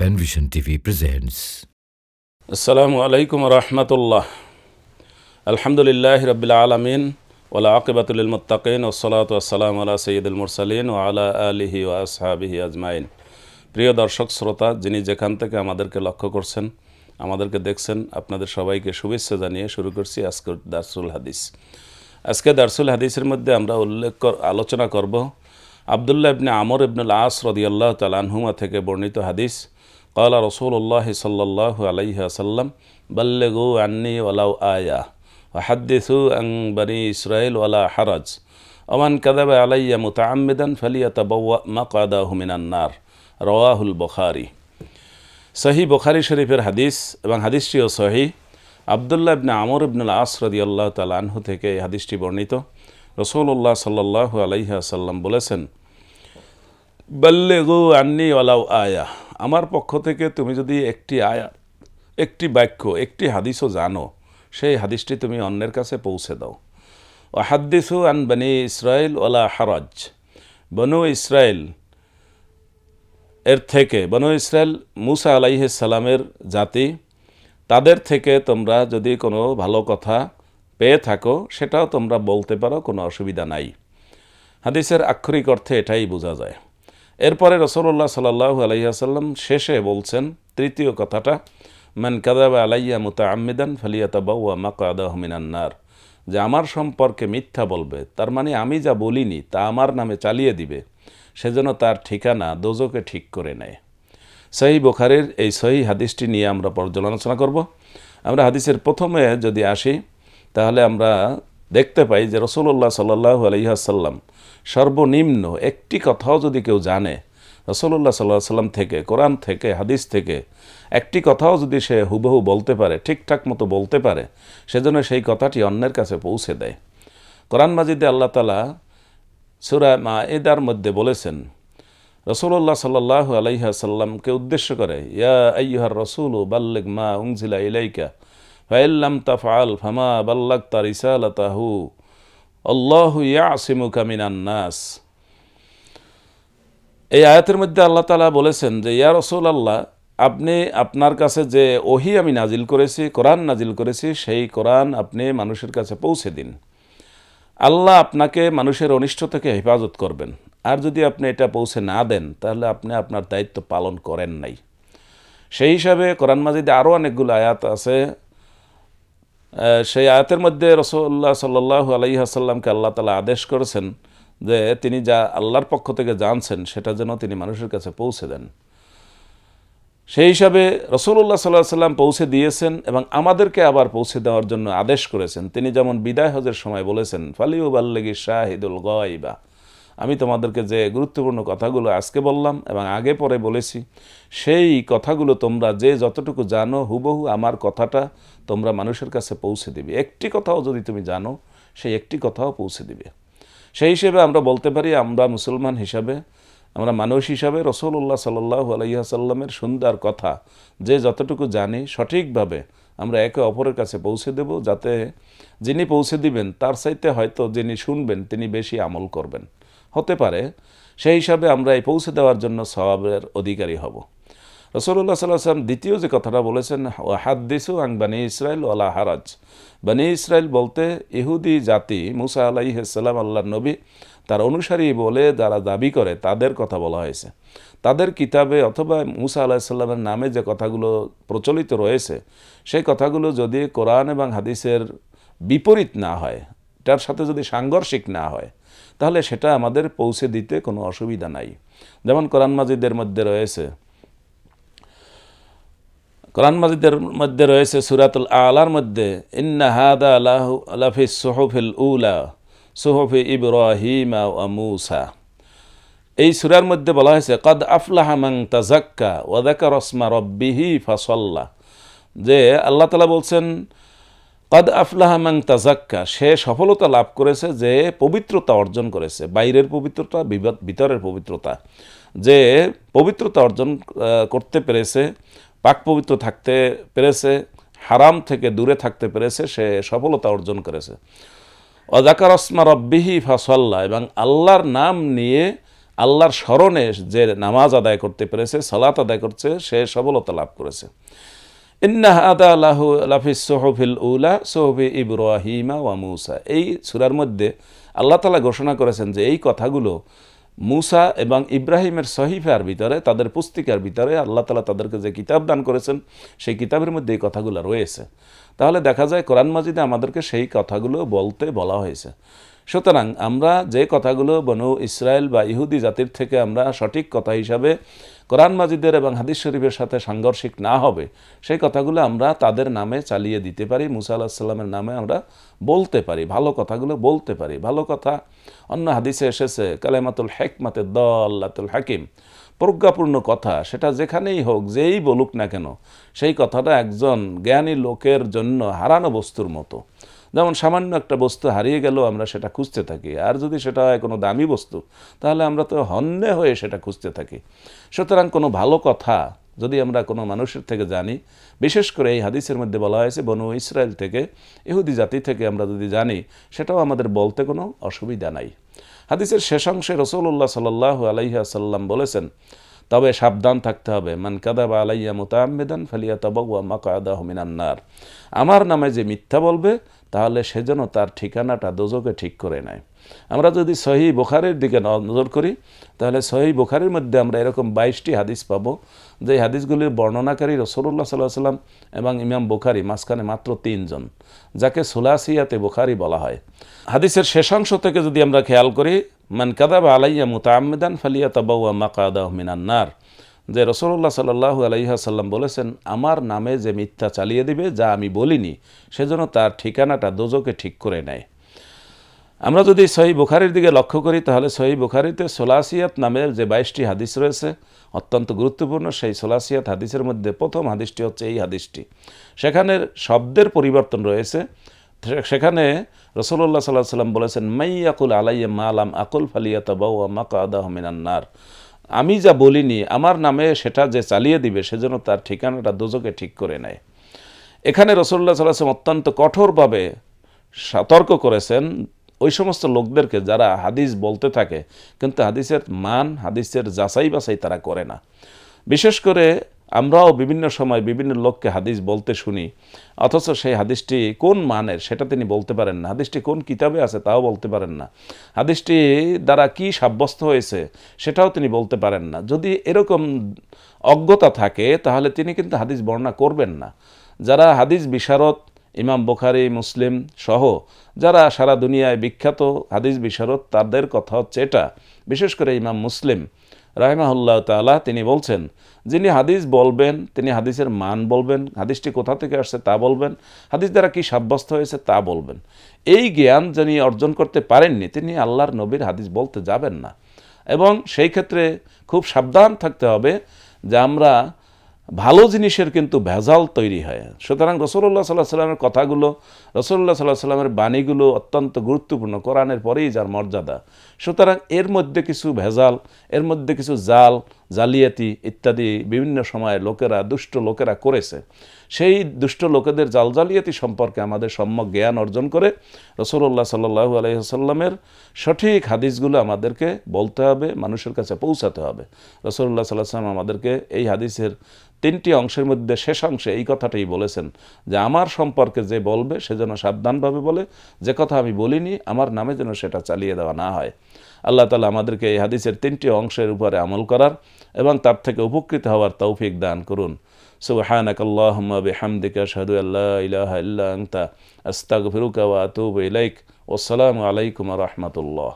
Panvision TV presents আসসালামু আলাইকুম রহমতুল্লাহ আলহামদুলিল্লাহ রবিল আলমিন ওলা আকিবাতুল মোত্তাকিন ওসলাত আসসালাম আলা সঈদুল মুরসালিন ও আলা আলিহি ও আসহাবিহি আজমাইন প্রিয় দর্শক শ্রোতা যিনি যেখান থেকে আমাদেরকে লক্ষ্য করছেন আমাদেরকে দেখছেন আপনাদের সবাইকে শুভেচ্ছা জানিয়ে শুরু করছি আজকের দারসুল হাদিস আজকে দারসুল হাদিসের মধ্যে আমরা উল্লেখ আলোচনা করব আবদুল্লাহ ইবনে আমর ইবনুল আস রদিয়াল্লাহ তালানহুমা থেকে বর্ণিত হাদিস قال رسول الله صلى الله عليه وسلم بلغوا عني ولو آية وحدثوا عن بني إسرائيل ولا حرج ومن كذب علي متعمدا فليتبوأ مقعده من النار رواه البخاري সহি বখারি শরীফের হাদিস এবং হাদিসটিও সহি আবদুল্লাহ ইবনে আমর ইবনুল আসরদি আল্লাহ তাল আনহু থেকে এই হাদিসটি বর্ণিত রসৌল্লাহ সাল্লাহ আলহিহাসাল্লাম বলেছেন বল্লেগু আন্নি ওলাউ আয়া আমার পক্ষ থেকে তুমি যদি একটি আয়া একটি বাক্য একটি হাদিসও জানো সেই হাদিসটি তুমি অন্যের কাছে পৌঁছে দাও ও হাদিসু আন বনি ইসরায়েল ওলা হারজ বনু ইসরায়েল এর থেকে বনু ইসরায়েল মুসা আলাইসালামের জাতি তাদের থেকে তোমরা যদি কোনো ভালো কথা পেয়ে থাকো সেটাও তোমরা বলতে পারো কোনো অসুবিধা নাই হাদিসের আক্ষরিক অর্থে এটাই বোঝা যায় এরপরে রসল্লাহ সাল্লাহু আলাইসাল্লাম শেষে বলছেন তৃতীয় কথাটা মেন কাদাবা আলাইয়া মুতা আম্মিদান ফালিয়াতাবাউয়া মাকা আদাহমিনান্নার যে আমার সম্পর্কে মিথ্যা বলবে তার মানে আমি যা বলিনি তা আমার নামে চালিয়ে দিবে সেজন্য তার ঠিকানা দোজোকে ঠিক করে নেয় সেই বোখারের এই সহি হাদিসটি নিয়ে আমরা পর্যালোচনা করব আমরা হাদিসের প্রথমে যদি আসি তাহলে আমরা দেখতে পাই যে রসুল্লাহ সাল্লাহ আলহাসাল্লাম সর্বনিম্ন একটি কথাও যদি কেউ জানে রসল্লা সাল্লাহ সাল্লাম থেকে কোরআন থেকে হাদিস থেকে একটি কথাও যদি সে হুবহু বলতে পারে ঠিকঠাক মতো বলতে পারে সেজন্য সেই কথাটি অন্যের কাছে পৌঁছে দেয় কোরআন মাজিদে আল্লাহ তালা সুরা মা এদার মধ্যে বলেছেন রসুল্লাহ সাল্লাহ সাল্লামকে উদ্দেশ্য করে ইয়া আইহার রসুল ও বাল্লেক মা উংজিলা ইলাইকা ফাইল্লাম ফাল ফামা বাল্লাক তারিসা তাহু নাস এই আয়াতের মধ্যে আল্লাহ তালা বলেছেন যে ইয়া রসুল আল্লাহ আপনি আপনার কাছে যে ওহি আমি নাজিল করেছি কোরআন নাজিল করেছি সেই কোরআন আপনি মানুষের কাছে পৌঁছে দিন আল্লাহ আপনাকে মানুষের অনিষ্ট থেকে হেফাজত করবেন আর যদি আপনি এটা পৌঁছে না দেন তাহলে আপনি আপনার দায়িত্ব পালন করেন নাই সেই হিসাবে কোরআন মাজিদে আরও অনেকগুলো আয়াত আছে সেই আয়াতের মধ্যে রসল্লাহ সাল্লাহ আলাইহাসাল্লামকে আল্লাহ তালা আদেশ করেছেন যে তিনি যা আল্লাহর পক্ষ থেকে জানছেন সেটা যেন তিনি মানুষের কাছে পৌঁছে দেন সেই হিসাবে রসুল্লাহ সাল্লাহ সাল্লাম পৌঁছে দিয়েছেন এবং আমাদেরকে আবার পৌঁছে দেওয়ার জন্য আদেশ করেছেন তিনি যেমন বিদায় হজের সময় বলেছেন ফালিউবাল্লেগি শাহিদুল গয়বা আমি তোমাদেরকে যে গুরুত্বপূর্ণ কথাগুলো আজকে বললাম এবং আগে পরে বলেছি সেই কথাগুলো তোমরা যে যতটুকু জানো হুবহু আমার কথাটা তোমরা মানুষের কাছে পৌঁছে দিবে একটি কথাও যদি তুমি জানো সেই একটি কথাও পৌঁছে দিবে সেই হিসেবে আমরা বলতে পারি আমরা মুসলমান হিসাবে আমরা মানুষ হিসাবে রসৌল্লাহ সাল্লাহ আলাইসাল্লামের সুন্দর কথা যে যতটুকু জানি সঠিকভাবে আমরা একে অপরের কাছে পৌঁছে দেব যাতে যিনি পৌঁছে দিবেন তার চাইতে হয়তো যিনি শুনবেন তিনি বেশি আমল করবেন হতে পারে সেই হিসাবে আমরা এই পৌঁছে দেওয়ার জন্য স্বভাবের অধিকারী হব রসুল্লাহ সাল্লাম দ্বিতীয় যে কথাটা বলেছেন ও হাদ্দিসু আং বানি ইসরায়েল ওলা হারাজ বানি ইসরায়েল বলতে ইহুদি জাতি মুসা আলাইসাল্লাম আল্লাহ নবী তার অনুসারী বলে যারা দাবি করে তাদের কথা বলা হয়েছে তাদের কিতাবে অথবা মুসা আলাহিসাল্লামের নামে যে কথাগুলো প্রচলিত রয়েছে সেই কথাগুলো যদি কোরআন এবং হাদিসের বিপরীত না হয় তার সাথে যদি সাংঘর্ষিক না হয় তাহলে সেটা আমাদের পৌঁছে দিতে কোনো অসুবিধা নাই যেমন কোরআন মাজিদের মধ্যে রয়েছে কোরআন মাজিদের মধ্যে রয়েছে সুরাতুল আলার মধ্যে ইন্না হাদা আলাহ আলাফি সোহফিল উলা সোহফি ইব্রাহিমা আমুসা এই সুরার মধ্যে বলা হয়েছে কদ আফলাহামাং তাজাক্কা ওয়াদাকা রসমা রব্বিহি ফাসল্লা যে আল্লাহ তালা বলছেন কদ আফলাহামান তাজাক্কা সে সফলতা লাভ করেছে যে পবিত্রতা অর্জন করেছে বাইরের পবিত্রতা ভিতরের পবিত্রতা যে পবিত্রতা অর্জন করতে পেরেছে পাক পবিত্র থাকতে পেরেছে হারাম থেকে দূরে থাকতে পেরেছে সে সফলতা অর্জন করেছে অজাকার আসমা রব্বিহি ফাসল্লা এবং আল্লাহর নাম নিয়ে আল্লাহর স্মরণে যে নামাজ আদায় করতে পেরেছে সালাত আদায় করছে সে সফলতা লাভ করেছে ইন্না আদা আল্লাহ লাফিস সোহফিল উলা সোহফি ইব্রাহিমা ওয়া মুসা এই সুরার মধ্যে আল্লাহ তালা ঘোষণা করেছেন যে এই কথাগুলো মুসা এবং ইব্রাহিমের সহিফার ভিতরে তাদের পুস্তিকার ভিতরে আল্লাহ তালা তাদেরকে যে কিতাব দান করেছেন সেই কিতাবের মধ্যে এই কথাগুলো রয়েছে তাহলে দেখা যায় কোরআন মাজিদে আমাদেরকে সেই কথাগুলো বলতে বলা হয়েছে সুতরাং আমরা যে কথাগুলো বনু ইসরায়েল বা ইহুদি জাতির থেকে আমরা সঠিক কথা হিসাবে কোরআন মাজিদের এবং হাদিস শরীফের সাথে সাংঘর্ষিক না হবে সেই কথাগুলো আমরা তাদের নামে চালিয়ে দিতে পারি মুসা আল্লাহামের নামে আমরা বলতে পারি ভালো কথাগুলো বলতে পারি ভালো কথা অন্য হাদিসে এসেছে কালেমাতুল হেকমাতে দল্লাতুল হাকিম প্রজ্ঞাপূর্ণ কথা সেটা যেখানেই হোক যেই বলুক না কেন সেই কথাটা একজন জ্ঞানী লোকের জন্য হারানো বস্তুর মতো যেমন সামান্য একটা বস্তু হারিয়ে গেলেও আমরা সেটা খুঁজতে থাকি আর যদি সেটা হয় কোনো দামি বস্তু তাহলে আমরা তো হন্যে হয়ে সেটা খুঁজতে থাকি সুতরাং কোনো ভালো কথা যদি আমরা কোনো মানুষের থেকে জানি বিশেষ করে এই হাদিসের মধ্যে বলা হয়েছে বনু ইসরায়েল থেকে ইহুদি জাতি থেকে আমরা যদি জানি সেটাও আমাদের বলতে কোনো অসুবিধা নাই হাদিসের শেষ অংশে রসৌল্লা সাল্লাহ আলাইহাসাল্লাম বলেছেন তবে সাবধান থাকতে হবে মান কাদা বা আলাইয়া মোতাহমেদান ফালিয়া তবাগুয়া মাকাদা হমিনান্নার আমার নামে যে মিথ্যা বলবে তাহলে সেজন্য তার ঠিকানাটা দোজকে ঠিক করে নেয় আমরা যদি সহি বোখারের দিকে নজর করি তাহলে সহি বোখারের মধ্যে আমরা এরকম বাইশটি হাদিস পাব যে হাদিসগুলির বর্ণনাকারী রসুল্লাহ সাল্লাহ সাল্লাম এবং ইমাম বোখারি মাঝখানে মাত্র তিনজন যাকে সুলাসিয়াতে বোখারি বলা হয় হাদিসের শেষাংশ থেকে যদি আমরা খেয়াল করি মান বা আলাইয়া মুতামেদান ফালিয়া তাবাউয়া মাকাদা মিনান্নার যে রসল্লা সাল্লাহু সাল্লাম বলেছেন আমার নামে যে মিথ্যা চালিয়ে দিবে যা আমি বলিনি সেজন্য তার ঠিকানাটা দোজোকে ঠিক করে নেয় আমরা যদি সহি বুখারির দিকে লক্ষ্য করি তাহলে সহি বুখারিতে সোলাসিয়াত নামের যে বাইশটি হাদিস রয়েছে অত্যন্ত গুরুত্বপূর্ণ সেই সোলাসিয়াত হাদিসের মধ্যে প্রথম হাদিসটি হচ্ছে এই হাদিসটি সেখানে শব্দের পরিবর্তন রয়েছে সেখানে রসল্লা সাল্লাহ সাল্লাম বলেছেন মাইয়াকুল আলাইয়া মা আলাম আকুল ফালিয়াত বাউ মাকা আদাহ মিনান্নার আমি যা বলিনি আমার নামে সেটা যে চালিয়ে দিবে সেজন্য তার ঠিকানাটা দুজকে ঠিক করে নেয় এখানে রসল্লা সাল্লাম অত্যন্ত কঠোরভাবে সতর্ক করেছেন ওই সমস্ত লোকদেরকে যারা হাদিস বলতে থাকে কিন্তু হাদিসের মান হাদিসের যাচাই বাছাই তারা করে না বিশেষ করে আমরাও বিভিন্ন সময় বিভিন্ন লোককে হাদিস বলতে শুনি অথচ সেই হাদিসটি কোন মানের সেটা তিনি বলতে পারেন না হাদিসটি কোন কিতাবে আছে তাও বলতে পারেন না হাদিসটি দ্বারা কি সাব্যস্ত হয়েছে সেটাও তিনি বলতে পারেন না যদি এরকম অজ্ঞতা থাকে তাহলে তিনি কিন্তু হাদিস বর্ণনা করবেন না যারা হাদিস বিশারদ ইমাম বোখারি মুসলিম সহ যারা সারা দুনিয়ায় বিখ্যাত হাদিস বিশারদ তাদের কথা হচ্ছে এটা বিশেষ করে ইমাম মুসলিম রাহেমাহুল্লাহ তালা তিনি বলছেন যিনি হাদিস বলবেন তিনি হাদিসের মান বলবেন হাদিসটি কোথা থেকে আসছে তা বলবেন হাদিস দ্বারা কী সাব্যস্ত হয়েছে তা বলবেন এই জ্ঞান যিনি অর্জন করতে পারেননি তিনি আল্লাহর নবীর হাদিস বলতে যাবেন না এবং সেই ক্ষেত্রে খুব সাবধান থাকতে হবে যে আমরা ভালো জিনিসের কিন্তু ভেজাল তৈরি হয় সুতরাং রসল্লাহ সাল্লাহ সাল্লামের কথাগুলো রসল্লাহ সাল্লাহ সাল্লামের বাণীগুলো অত্যন্ত গুরুত্বপূর্ণ কোরআনের পরেই যার মর্যাদা সুতরাং এর মধ্যে কিছু ভেজাল এর মধ্যে কিছু জাল জালিয়াতি ইত্যাদি বিভিন্ন সময়ে লোকেরা দুষ্ট লোকেরা করেছে সেই দুষ্ট লোকেদের জাল জালিয়াতি সম্পর্কে আমাদের সম্যক জ্ঞান অর্জন করে রসুল্লাহ সাল্লু আলহিহাসাল্লামের সঠিক হাদিসগুলো আমাদেরকে বলতে হবে মানুষের কাছে পৌঁছাতে হবে রসুল্লাহ সাল্লাহ সাল্লাম আমাদেরকে এই হাদিসের তিনটি অংশের মধ্যে শেষ অংশে এই কথাটাই বলেছেন যে আমার সম্পর্কে যে বলবে সে যেন সাবধানভাবে বলে যে কথা আমি বলিনি আমার নামে যেন সেটা চালিয়ে দেওয়া না হয় আল্লাহ তালা আমাদেরকে এই হাদিসের তিনটি অংশের উপরে আমল করার এবং তার থেকে উপকৃত হওয়ার তৌফিক দান করুন সুবহানাক আল্লাহুম্মা বিহামদিকা আশহাদু আল্লা ইলাহা ইল্লা আনতা আস্তাগফিরুকা ওয়া আতুবু ইলাইক ওয়া আসসালামু আলাইকুম ওয়া রাহমাতুল্লাহ